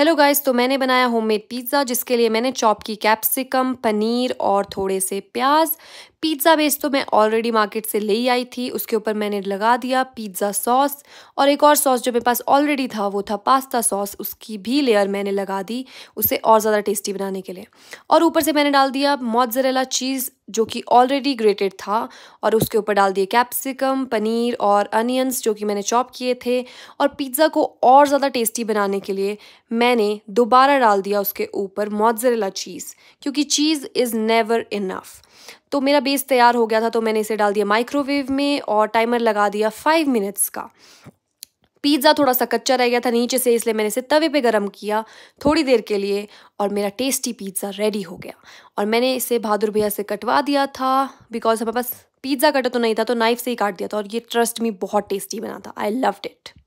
hello guys तो मैंने बनाया होममेड पिज़्ज़ा जिसके लिए मैंने चॉप की कैप्सिकम पनीर और थोड़े से प्याज पिज़्ज़ा बेस तो मैं ऑलरेडी मार्केट से ले ही आई थी उसके ऊपर मैंने लगा दिया पिज़्ज़ा सॉस और एक और सॉस जो मेरे पास ऑलरेडी था वो था पास्ता सॉस उसकी भी लेयर मैंने लगा दी उसे और ज़्यादा टेस्टी बनाने के लिए और ऊपर से मैंने डाल दिया मोजरेला चीज़ जो कि ऑलरेडी ग्रेटेड था और उसके ऊपर डाल दिए कैप्सिकम पनीर और अनियंस जो कि मैंने चॉप किए थे और पिज़्ज़ा को और ज़्यादा टेस्टी बनाने के लिए मैंने दोबारा डाल दिया उसके ऊपर मोजरेला चीज़ क्योंकि चीज़ इज़ नेवर इनफ़ तो मेरा बेस तैयार हो गया था तो मैंने इसे डाल दिया माइक्रोवेव में और टाइमर लगा दिया फाइव मिनट्स का पिज़्ज़ा थोड़ा सा कच्चा रह गया था नीचे से इसलिए मैंने इसे तवे पे गरम किया थोड़ी देर के लिए और मेरा टेस्टी पिज़्ज़ा रेडी हो गया और मैंने इसे बहादुर भैया से कटवा दिया था बिकॉज हमारे पास पिज़्ज़ा कटा तो नहीं था तो नाइफ़ से ही काट दिया था और ये ट्रस्ट मी बहुत टेस्टी बना था आई लव्ड इट